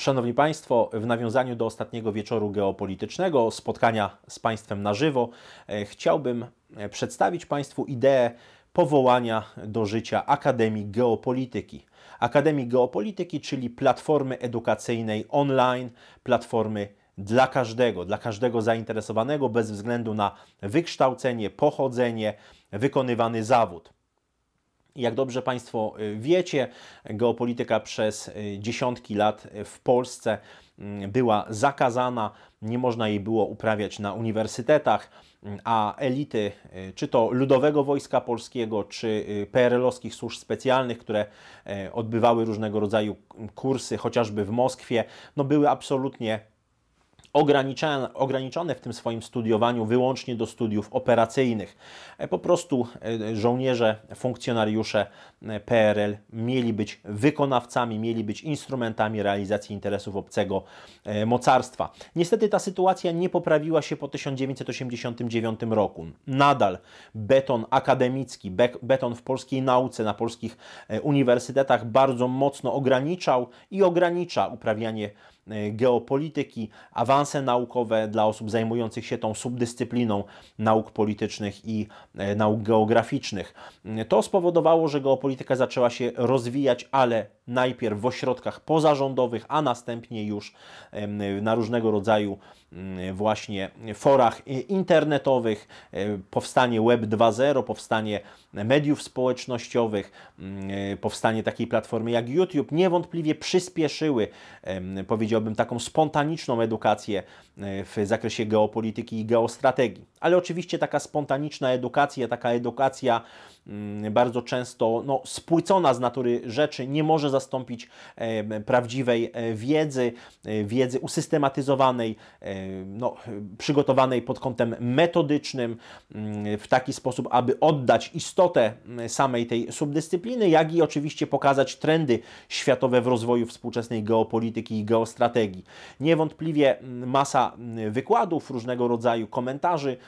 Szanowni Państwo, w nawiązaniu do ostatniego wieczoru geopolitycznego, spotkania z Państwem na żywo, e, chciałbym e, przedstawić Państwu ideę powołania do życia Akademii Geopolityki. Akademii Geopolityki, czyli platformy edukacyjnej online, platformy dla każdego, dla każdego zainteresowanego, bez względu na wykształcenie, pochodzenie, wykonywany zawód. Jak dobrze Państwo y, wiecie, geopolityka przez y, dziesiątki lat y, w Polsce mm, była zakazana, nie można jej było uprawiać na uniwersytetach, mm, a elity czy to Ludowego Wojska Polskiego, czy PRL-owskich służb specjalnych, które odbywały różnego rodzaju mm, kursy, chociażby w Moskwie, no były absolutnie ograniczone, ograniczone w tym swoim studiowaniu wyłącznie do studiów operacyjnych. E, po prostu e, żołnierze, funkcjonariusze e, PRL mieli być wykonawcami, mieli być instrumentami realizacji interesów obcego mocarstwa. Niestety ta sytuacja nie poprawiła się po 1989 roku. Nadal beton akademicki, beton w polskiej nauce, na polskich uniwersytetach bardzo mocno ograniczał i ogranicza uprawianie E, geopolityki, awanse naukowe dla osób zajmujących się tą subdyscypliną nauk politycznych i e, nauk geograficznych. E, to spowodowało, że geopolityka zaczęła się rozwijać, ale najpierw w ośrodkach pozarządowych, a następnie już na różnego rodzaju mm, właśnie forach internetowych, powstanie Web 2.0, powstanie mediów społecznościowych, mm, powstanie takiej platformy jak YouTube niewątpliwie przyspieszyły, powiedział. Podjąłbym taką spontaniczną edukację e, w zakresie geopolityki i geostrategii. Ale oczywiście taka spontaniczna edukacja, taka edukacja mm, bardzo często no, spłycona z natury rzeczy nie może zastąpić prawdziwej e, wiedzy, e, wiedzy usystematyzowanej, e, no, przygotowanej pod kątem metodycznym, mm, w taki sposób, aby oddać istotę mm, samej tej subdyscypliny, jak i oczywiście pokazać trendy światowe w rozwoju współczesnej geopolityki i geostrategii. Niewątpliwie masa wykładów, różnego rodzaju komentarzy,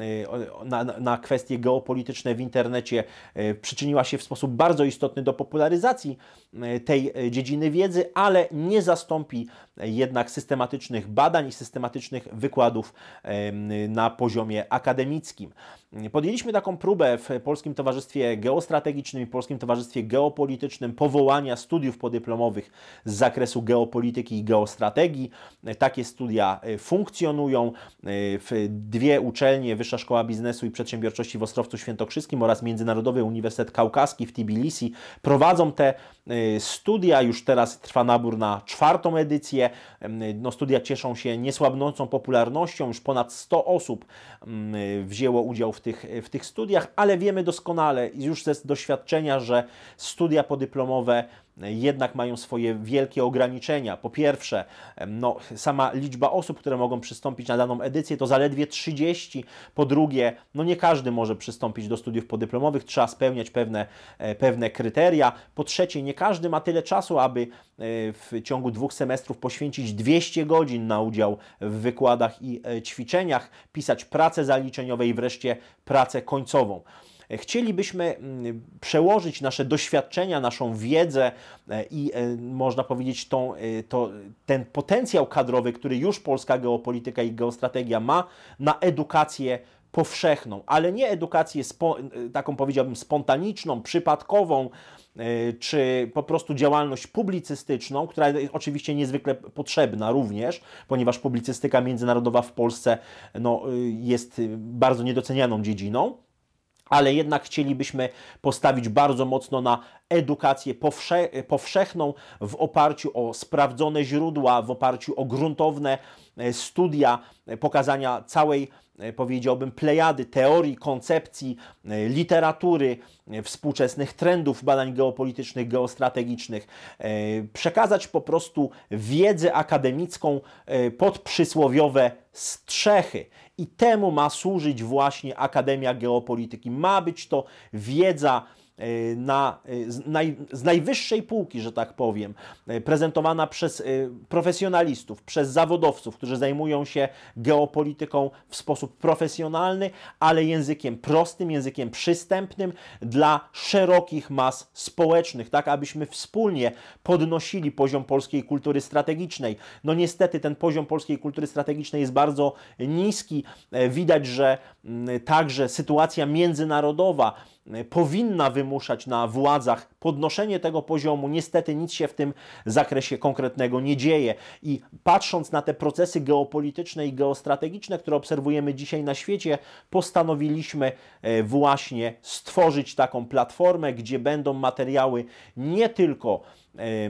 Y, na, na kwestie geopolityczne w internecie y, przyczyniła się w sposób bardzo istotny do popularyzacji y, tej dziedziny wiedzy, ale nie zastąpi jednak systematycznych badań i systematycznych wykładów na poziomie akademickim. Podjęliśmy taką próbę w Polskim Towarzystwie Geostrategicznym i Polskim Towarzystwie Geopolitycznym powołania studiów podyplomowych z zakresu geopolityki i geostrategii. Takie studia funkcjonują. W dwie uczelnie Wyższa Szkoła Biznesu i Przedsiębiorczości w Ostrowcu Świętokrzyskim oraz Międzynarodowy Uniwersytet Kaukaski w Tbilisi prowadzą te y, studia. Już teraz trwa nabór na czwartą edycję. No, studia cieszą się niesłabnącą popularnością. Już ponad 100 osób mm, y, wzięło udział w tych, w tych studiach, ale wiemy doskonale już ze doświadczenia, że studia podyplomowe jednak mają swoje wielkie ograniczenia. Po pierwsze, no, sama liczba osób, które mogą przystąpić na daną edycję, to zaledwie 30. Po drugie, no nie każdy może przystąpić do studiów podyplomowych, trzeba spełniać pewne, e, pewne kryteria. Po trzecie, nie każdy ma tyle czasu, aby e, w ciągu dwóch semestrów poświęcić 200 godzin na udział w wykładach i e, ćwiczeniach, pisać pracę zaliczeniową i wreszcie pracę końcową. Chcielibyśmy mm, przełożyć nasze doświadczenia, naszą wiedzę e, i e, można powiedzieć tą, e, to, ten potencjał kadrowy, który już polska geopolityka i geostrategia ma na edukację powszechną, ale nie edukację taką powiedziałbym spontaniczną, przypadkową, czy po prostu działalność publicystyczną, która jest oczywiście niezwykle potrzebna również, ponieważ publicystyka międzynarodowa w Polsce no, jest bardzo niedocenianą dziedziną ale jednak chcielibyśmy postawić bardzo mocno na edukację powsze powszechną w oparciu o sprawdzone źródła, w oparciu o gruntowne e, studia e, pokazania całej E, powiedziałbym, plejady teorii, koncepcji, e, literatury, e, współczesnych trendów badań geopolitycznych, geostrategicznych, przekazać po prostu wiedzę akademicką pod przysłowiowe strzechy. I temu ma służyć właśnie Akademia Geopolityki. Ma być to wiedza, E, na, e, z, naj, z najwyższej półki, że tak powiem, e, prezentowana przez profesjonalistów, przez zawodowców, którzy zajmują się geopolityką w sposób profesjonalny, ale językiem prostym, językiem przystępnym dla szerokich mas społecznych, tak abyśmy wspólnie podnosili poziom polskiej kultury strategicznej. No niestety ten poziom polskiej kultury strategicznej jest bardzo niski. Widać, że mm, także sytuacja międzynarodowa E, powinna wymuszać na władzach podnoszenie tego poziomu. Niestety nic się w tym zakresie konkretnego nie dzieje. I patrząc na te procesy geopolityczne i geostrategiczne, które obserwujemy dzisiaj na świecie, postanowiliśmy e, właśnie stworzyć taką platformę, gdzie będą materiały nie tylko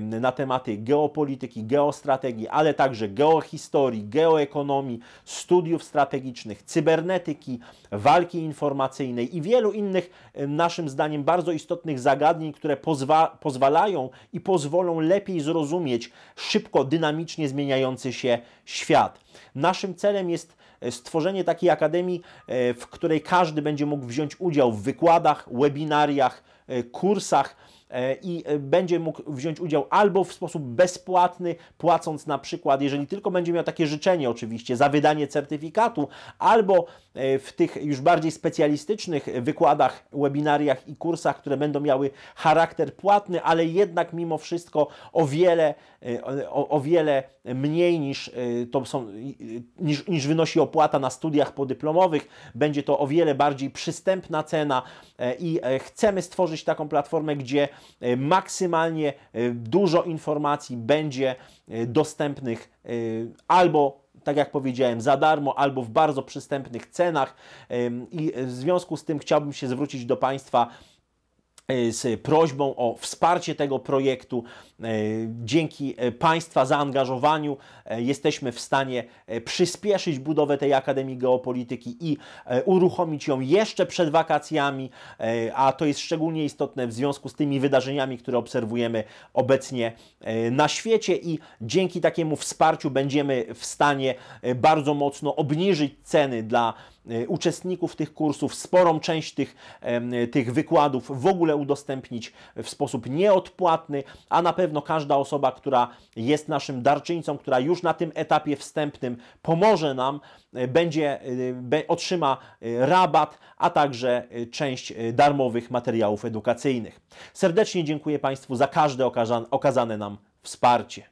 na tematy geopolityki, geostrategii, ale także geohistorii, geoekonomii, studiów strategicznych, cybernetyki, walki informacyjnej i wielu innych, naszym zdaniem, bardzo istotnych zagadnień, które pozwa pozwalają i pozwolą lepiej zrozumieć szybko, dynamicznie zmieniający się świat. Naszym celem jest e, stworzenie takiej akademii, e, w której każdy będzie mógł wziąć udział w wykładach, webinariach, e, kursach, E, i e, będzie mógł wziąć udział albo w sposób bezpłatny, płacąc na przykład, jeżeli tylko będzie miał takie życzenie oczywiście, za wydanie certyfikatu, albo e, w tych już bardziej specjalistycznych wykładach, webinariach i kursach, które będą miały charakter płatny, ale jednak mimo wszystko o wiele, o, o wiele mniej niż, to są, niż, niż wynosi opłata na studiach podyplomowych. Będzie to o wiele bardziej przystępna cena i chcemy stworzyć taką platformę, gdzie E, maksymalnie e, dużo informacji będzie e, dostępnych albo tak jak powiedziałem, za darmo albo w bardzo przystępnych cenach. I w związku z tym chciałbym się zwrócić do Państwa E, z prośbą o wsparcie tego projektu. E, dzięki e, Państwa zaangażowaniu jesteśmy w stanie przyspieszyć budowę tej Akademii Geopolityki i uruchomić ją jeszcze przed wakacjami, a to jest szczególnie istotne w związku z tymi wydarzeniami, które obserwujemy obecnie na świecie i dzięki takiemu wsparciu będziemy w stanie bardzo mocno obniżyć ceny dla E, uczestników tych kursów, sporą część tych, tych wykładów w ogóle udostępnić w sposób nieodpłatny, a na pewno każda osoba, która jest naszym darczyńcą, która już na tym etapie wstępnym pomoże nam, e, będzie e, otrzyma rabat, a także część darmowych materiałów edukacyjnych. Serdecznie dziękuję Państwu za każde okazane nam wsparcie.